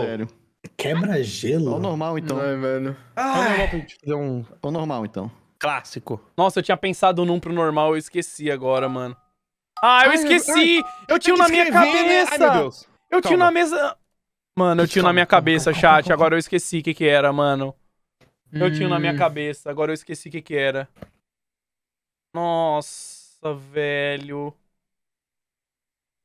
Quebra gelo? Ou normal, então. Ai, velho. Ah. É um... Ou normal, então. Clássico. Nossa, eu tinha pensado num pro normal, eu esqueci agora, mano. Ah, eu ai, esqueci! Eu, eu, tinha um na minha cabeça! Ai, meu Deus. Eu tinha na mesa. Mano, eu tinha na minha cabeça, chat. Agora eu esqueci o que, que era, mano. Eu hum. tinha na minha hum. cabeça, agora eu esqueci o que, que era. Nossa, velho.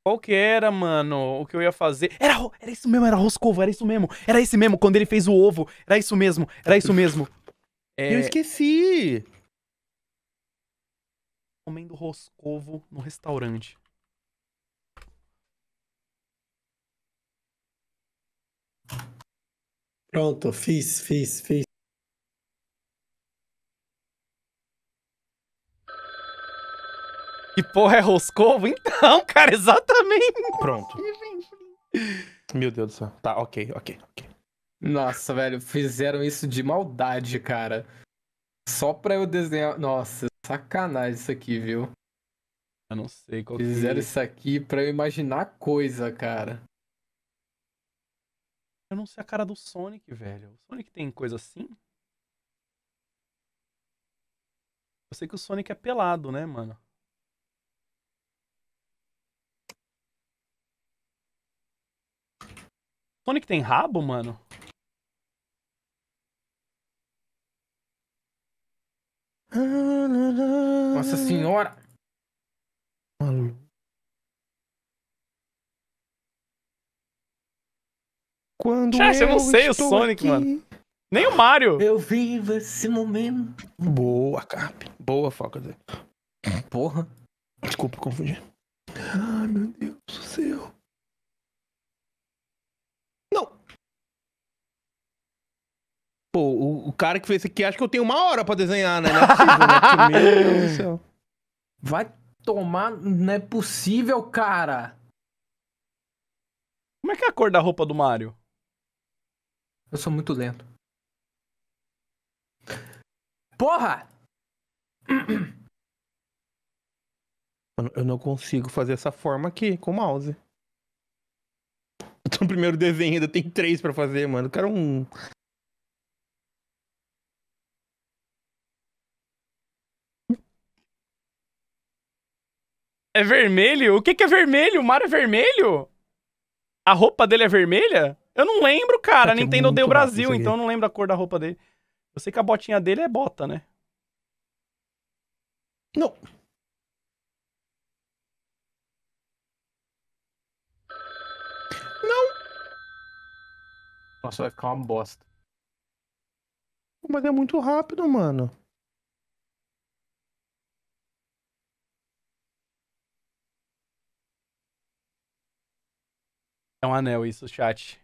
Qual que era, mano? O que eu ia fazer? Era, era isso mesmo, era Roscovo, era isso mesmo. Era esse mesmo, quando ele fez o ovo. Era isso mesmo, era isso mesmo. É... Eu esqueci! Comendo Roscovo no restaurante. Pronto, fiz, fiz, fiz. Que porra é roscovo? Então, cara, exatamente. Pronto. Meu Deus do céu. Tá, ok, ok, ok. Nossa, velho, fizeram isso de maldade, cara. Só pra eu desenhar. Nossa, sacanagem isso aqui, viu? Eu não sei qual Fizeram que... É. isso aqui pra eu imaginar coisa, cara. Eu não sei a cara do Sonic, velho. O Sonic tem coisa assim? Eu sei que o Sonic é pelado, né, mano? Sonic tem rabo, mano? Nossa senhora! Maluco. Quando eu, eu não sei o Sonic, aqui, mano. Nem o Mario. Eu vivo esse momento. Boa, Cap. Boa, Falcon. Porra. Desculpa, confundi. Ai, ah, meu Deus do céu. Não. Pô, o, o cara que fez isso aqui acho que eu tenho uma hora pra desenhar, né? Não é possível, né? meu Deus do céu. Vai tomar. Não é possível, cara. Como é que é a cor da roupa do Mario? Eu sou muito lento. Porra! Eu não consigo fazer essa forma aqui com o mouse. Eu tô no primeiro desenho ainda, tem três pra fazer, mano. Eu quero um. É vermelho? O que, que é vermelho? O mar é vermelho? a roupa dele é vermelha? Eu não lembro, cara. Nem tá, Nintendo odeia o Brasil, então eu não lembro a cor da roupa dele. Eu sei que a botinha dele é bota, né? Não. Não. Nossa, vai ficar uma bosta. Mas é muito rápido, mano. É um anel isso, chat.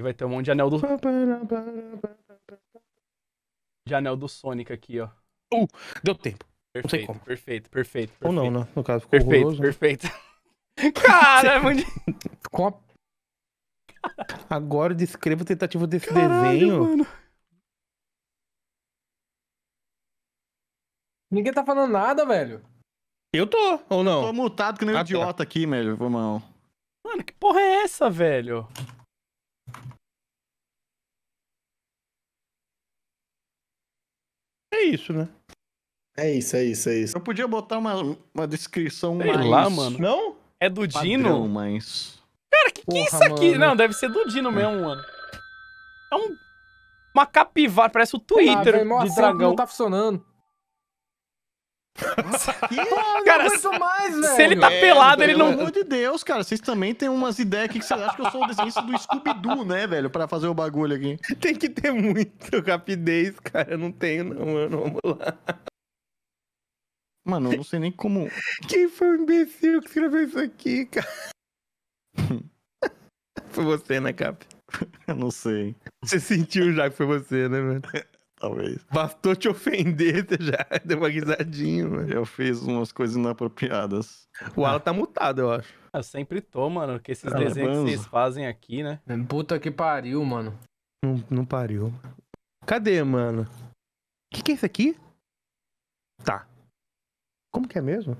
E vai ter um monte de anel do... De anel do Sonic aqui, ó. Uh, deu tempo. Perfeito, não sei como. Perfeito, perfeito, perfeito. Ou não, né? No caso, ficou Perfeito, horroroso, né? perfeito. Cara, é muito... Com a... Agora descreva a tentativa desse Caralho, desenho. Mano. Ninguém tá falando nada, velho. Eu tô, ou não? tô mutado que nem um ah, tá. idiota aqui, velho. Vamos. Mano, que porra é essa, velho? É isso, né? É isso, é isso, é isso. Eu podia botar uma, uma descrição Sei mais... lá, mano. Não? É do Padrão, Dino? mas... Cara, que porra, que é isso aqui? Mano. Não, deve ser do Dino é. mesmo, mano. É um... Uma capivara, parece o ah, Twitter ah, de dragão. Não tá funcionando. Pô, cara, não mais, velho. Se ele tá é, pelado, ele não. Pelo amor de Deus, cara, vocês também têm umas ideias aqui que vocês acham que eu sou o desenhista do Scooby-Doo, né, velho? Pra fazer o bagulho aqui. Tem que ter muito rapidez, cara. Eu não tenho, não, mano. Vamos lá. Mano, eu não sei nem como. Quem foi o imbecil que escreveu isso aqui, cara? foi você, né, Cap? eu não sei. Você sentiu já que foi você, né, velho? Talvez. Bastou te ofender, você já deu uma guisadinha, mano. Eu fiz umas coisas inapropriadas. O Alan tá mutado, eu acho. Ah, eu sempre tô, mano, ah, é que esses desenhos é que vocês fazem aqui, né? Puta que pariu, mano. Não, não pariu. Cadê, mano? O que, que é isso aqui? Tá. Como que é mesmo?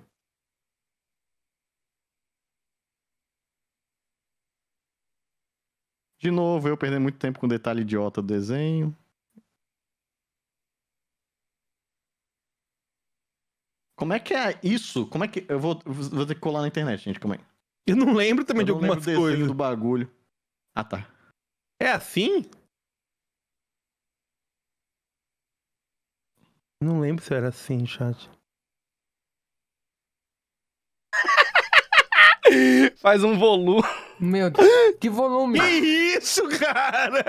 De novo, eu perdi muito tempo com detalhe idiota do desenho. Como é que é isso? Como é que. Eu vou, vou ter que colar na internet, gente, Como é? Eu não lembro também eu de algumas coisas. do bagulho. Ah, tá. É assim? Não lembro se era assim, chat. Faz um volume. Meu Deus, que volume! Que isso, cara!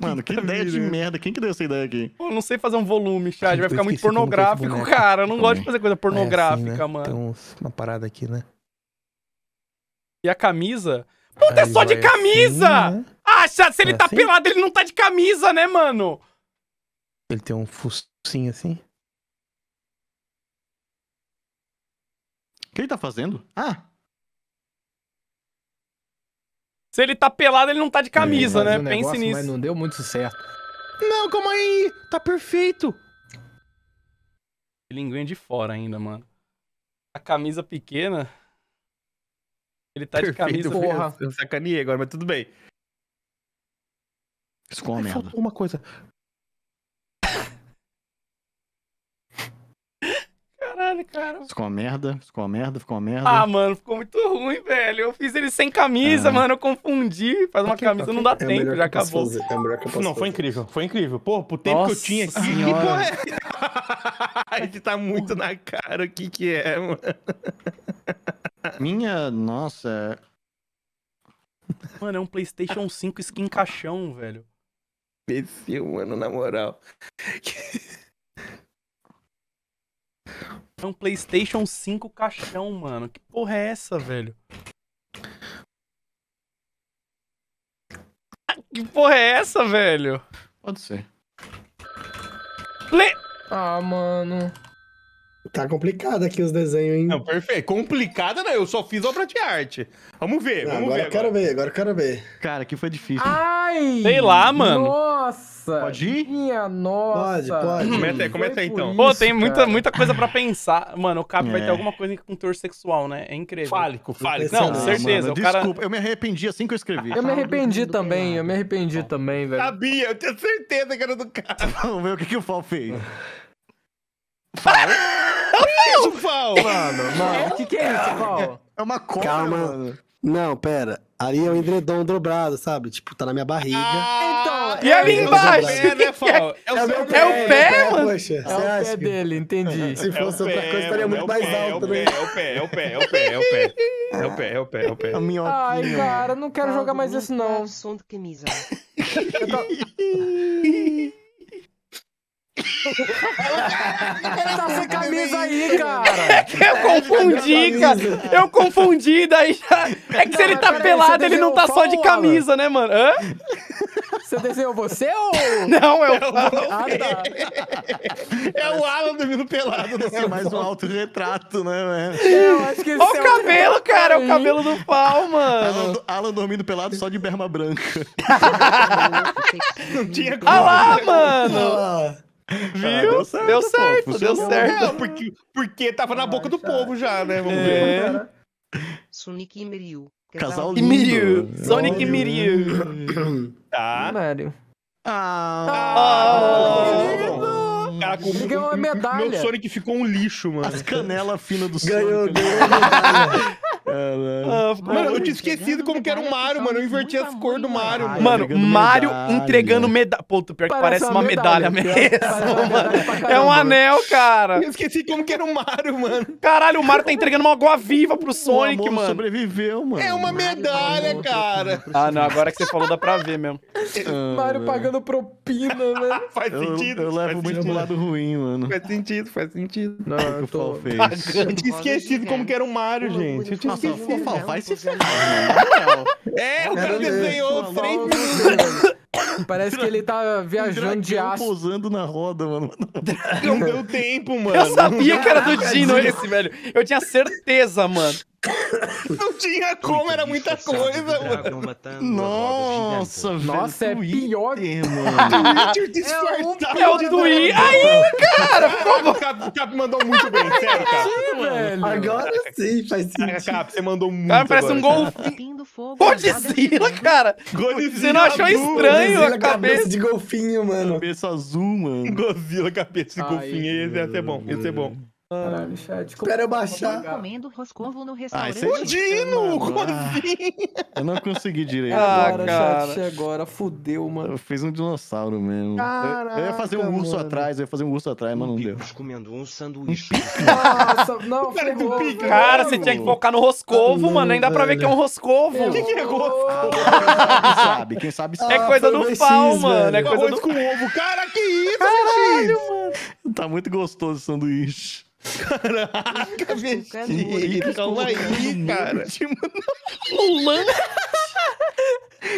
Mano, que, tá ideia de merda. Quem que deu essa ideia aqui? Pô, não sei fazer um volume, chat. Ah, vai ficar muito é pornográfico, cara. Eu não Também. gosto de fazer coisa pornográfica, é assim, né? mano. Tem uns, uma parada aqui, né? E a camisa? Puta, é Aí é só de assim, camisa! Assim, né? Ah, chat, se ele é tá assim? pelado, ele não tá de camisa, né, mano? Ele tem um focinho assim. O que ele tá fazendo? Ah, se ele tá pelado, ele não tá de camisa, é, né? Pense negócio, nisso. Mas não deu muito certo. Não, calma aí. Tá perfeito. Linguinha de fora ainda, mano. A camisa pequena. Ele tá perfeito, de camisa. Porra. Eu sacaneei agora, mas tudo bem. Escolha uma uma coisa. Caralho, cara. Ficou uma merda, ficou uma merda, ficou uma merda. Ah, mano, ficou muito ruim, velho. Eu fiz ele sem camisa, é. mano. Eu confundi. Faz uma okay, camisa okay. não dá é tempo, já acabou. Fazer, é que Não, foi incrível, foi incrível. Pô, pro tempo Nossa que eu tinha aqui. Senhora. Que porra é? Ele tá muito na cara o que que é, mano. Minha, nossa. É. Mano, é um PlayStation 5 skin caixão, velho. Imbecil, mano, na moral. É um PlayStation 5 caixão, mano. Que porra é essa, velho? Ah, que porra é essa, velho? Pode ser. Play... Ah, mano. Tá complicado aqui os desenhos, hein? Não, perfeito. Complicada não, eu só fiz obra de arte. Vamos ver, não, vamos agora ver. Agora eu quero ver, agora eu quero ver. Cara, aqui foi difícil. Ai! Sei lá, mano. Nossa! Nossa! Pode ir? Minha nossa! Pode, pode. Hum. Comenta aí, comenta aí então. Pô, tem muita, muita coisa pra pensar. Mano, o Cap é. vai ter é. alguma coisa com teor sexual, né? É incrível. Fálico, fálico. Não, não certeza. Mano, cara... Desculpa, eu me arrependi assim que eu escrevi. Eu me arrependi também, eu me arrependi também, velho. Sabia, eu tinha certeza que era do cara. Vamos ver o que, que o Fal fez. É Fal? Meu, Fal! Mano, mano, é o que, que é isso, Fal? É uma cobra, Calma. Mano. Não, pera. Ali é o um dobrado, sabe? Tipo, tá na minha barriga. Ah, então, e é ali embaixo? né, é, o é, o pé, é mano? é o pé dele, entendi. Se fosse outra coisa, estaria muito mais alto, né? É o pé, é o pé, é o pé, é o pé. É o pé, é o pé, é o pé. Ai, cara, não quero jogar mais esse, não. Som de camisa. Eu tô... Tá ele tá sem camisa aí, cara. Eu tá confundi, cara. Eu confundi, daí já... É que se ele tá pelado, ele não tá só de camisa, né, mano? Hã? Você desenhou você ou... Não, é o... É Alan? Ah, tá. É o Alan dormindo pelado. Não né? é mais um autorretrato, né, velho? É, eu acho que Olha o cabelo, cara. O cabelo do pau, mano. Alan dormindo pelado só de berma branca. Não tinha como. Olha lá, mano. Viu? Ah, deu certo, deu certo. Pô, deu certo. Não, porque, porque tava na ah, boca do povo já, né? Vamos é. ver. Sonic e Miriu. É Casal lindo. Miriu. Sonic e Miriu. Tá. Mário. Ah, ah Caraca, o, ganhou uma medalha. Meu Sonic ficou um lixo, mano. As canelas finas do ganhou, Sonic. Né? Ganhou, ganhou Ah, mano, eu tinha esquecido como que era o Mario, mano. Eu inverti as cores do Mario. Mano, mano Mario entregando medalha. Pô, pior que parece uma medalha, mesmo, mano. É um anel, cara. Eu esqueci como que era o Mario, mano. Caralho, o Mario tá entregando uma água viva pro Sonic, mano. sobreviveu, mano. É uma medalha, cara. Ah, não, agora que você falou dá pra ver mesmo. Ah, Mario pagando propina, mano. Né? Faz sentido. Eu levo muito pro lado ruim, mano. Faz sentido, faz sentido. Não, eu tô... Eu tinha esquecido como que era o Mario, gente. Eu tinha nossa, Vai se isso. É, o cara desenhou três minutos. Parece que ele tá viajando de aço. pousando na roda, mano. Não deu tempo, mano. Eu sabia que era do Dino esse, velho. Eu tinha certeza, mano. Não tinha como, era muita coisa, mano. Nossa, velho. Nossa, é pior. Mano. É Twitter É, é o Twitter. Aí, cara! O Cap, Cap mandou muito bem, sério, cara. Sim, velho. Agora sim, faz sentido. Cap, você mandou muito bem. Cara, parece um golfinho. Godzilla, cara. Você não achou estranho? tamanho a cabeça. cabeça de golfinho, mano. Cabeça azul, mano. Godzilla, cabeça de Ai, golfinho. Esse ia ser bom, ia ser bom. Caralho, chat. Espera eu baixar. Eu comendo roscovo no ah, restaurante. É ah, o Dino! Como assim? Eu não consegui direito. Ah, cara. chat, agora. Fudeu, mano. Eu fiz um dinossauro mesmo. Caraca, eu, ia fazer um urso mano. atrás, eu ia fazer um urso atrás, um mas não deu. comendo um sanduíche. Nossa, não, ferrou, pique, Cara, você tinha que focar no roscovo, não, mano. Ainda dá pra ver que é um roscovo. O que, é roscovo? Quem sabe, quem sabe ah, sabe. É coisa do pau, mano. É coisa do... com ovo. Cara, que isso, Caralho, mano. tá muito gostoso o sanduíche. Caraca, vestir. Calma aí, cara. Mulan.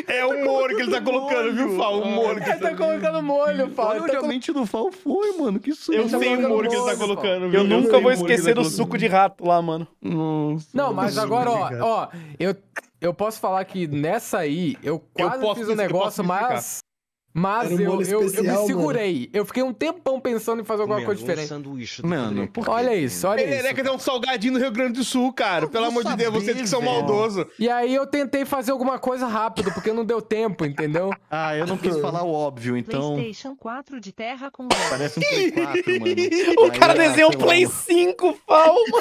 É o molho que ele tá colocando, tá molho, viu, Fal? O molho que ele tá colocando molho, Fal. Olha, a mente do Fal foi, mano. Que susto. Eu sei o molho que ele tá colocando, viu? Eu nunca vou esquecer do suco de rato lá, mano. Nossa. Não, mas agora, ó, ó, eu, eu posso falar que nessa aí eu quase fiz um negócio, mas mas um eu, eu, especial, eu, me segurei. Mano. Eu fiquei um tempão pensando em fazer alguma mano, coisa diferente. Um sanduíche mano, por olha isso, olha Perereca isso. Perereca deu um salgadinho no Rio Grande do Sul, cara. Eu Pelo amor saber, de Deus, vocês que são maldosos. E aí eu tentei fazer alguma coisa rápido, porque não deu tempo, entendeu? ah, eu não quis falar o óbvio, então... PlayStation 4 de terra com... Parece um Play 4, mano. o cara desenhou um Play 5, palma. o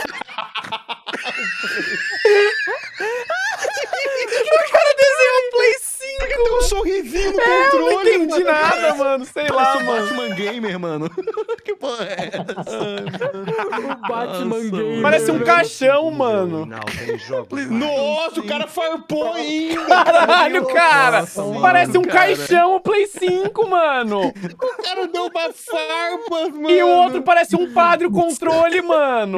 cara desenhou um Play por que tem um sorrisinho no é, controle? Eu não entendi mano, nada, mano. Sei Parece lá, mano. Batman Gamer, mano. que porra é essa? o Batman Gamer. Parece um caixão, mano. Não, tem jogo. Nossa, o cara farpou aí. Caralho, cara. Nossa, Parece um cara. caixão o Play 5, mano. o cara deu uma farpa, mano. E o outro parece um padre controle, mano.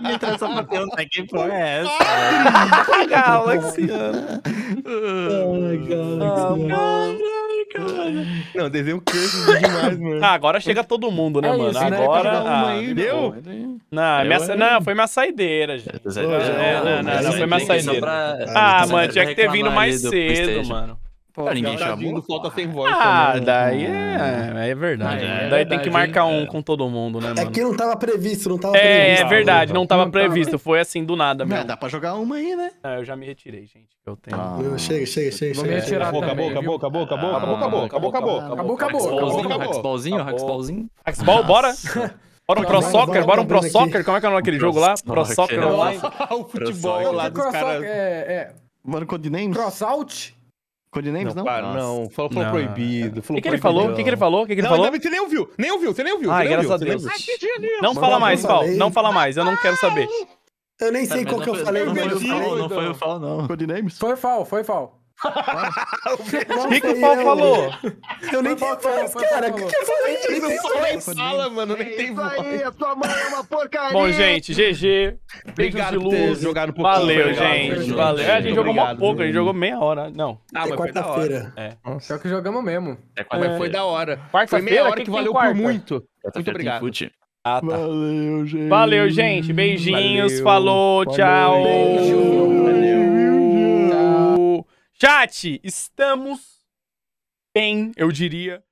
Me transforma Deus, que porra é essa? Galaxy, cara. cara. Não, desenho curto demais, mano. Ah, agora chega todo mundo, né, é mano? Isso, né? agora. Né? Ah, aí, deu? Não, é minha, não, foi minha saideira, gente. É, não, não, não, não, foi minha saideira. Ah, ah mano, tinha que ter vindo mais cedo, mano. Pô, ah, ninguém chamou. sem voz. Ah, também. Né? daí é, é verdade. É, daí tem que marcar um é. com todo mundo, né, é mano? É que não tava previsto, não tava é, é previsto. É, verdade, não tava previsto. Foi assim, do nada mesmo. Não, dá pra jogar uma aí, né? Ah, eu já me retirei, gente. Eu tenho... Ah, chega, chega, chega. Vou chega. me também. acabou, acabou, acabou, acabou, acabou, acabou, acabou, acabou, acabou, acabou, acabou, acabou, acabou. Haxballzinho, Haxballzinho. Haxball, bora? Bora um Pro Soccer, bora um Pro Soccer. Como é que é o nome daquele jogo lá? Pro Soccer online. O futebol lá dos caras... Mano, Codenames? Crossout? Code names, não? Não, para, não. Falou, falou não. proibido. Falou o que, ele falou? O que, que ele falou? O que, que ele não, falou? Não, você nem ouviu. Nem ouviu, você nem ouviu. Ah, Ai, graças a Deus. Não fala mais, Paulo. Não fala mais, eu não quero saber. Eu nem sei qual que eu falei. Não foi o falo, não. Code names? Foi Fal, foi Fal. O que, que o Paul é falou? Eu nem tenho voz, cara. O que, que eu falei disso? fala, só em mano. Nem é tem voz. aí, a tua mãe é uma porcaria. Bom, gente, GG. Obrigado de luz. Jogado um Valeu, gente. Valeu. É, a gente jogou uma pouco, a gente jogou meia hora. Não. Ah, mas foi da hora. É. só que jogamos mesmo. Mas foi da hora. Foi meia hora que valeu por muito. Muito obrigado. Ah, tá. Valeu, gente. Valeu, gente. Beijinhos. Falou. Tchau. Beijo. Valeu. Chat, estamos bem, eu diria,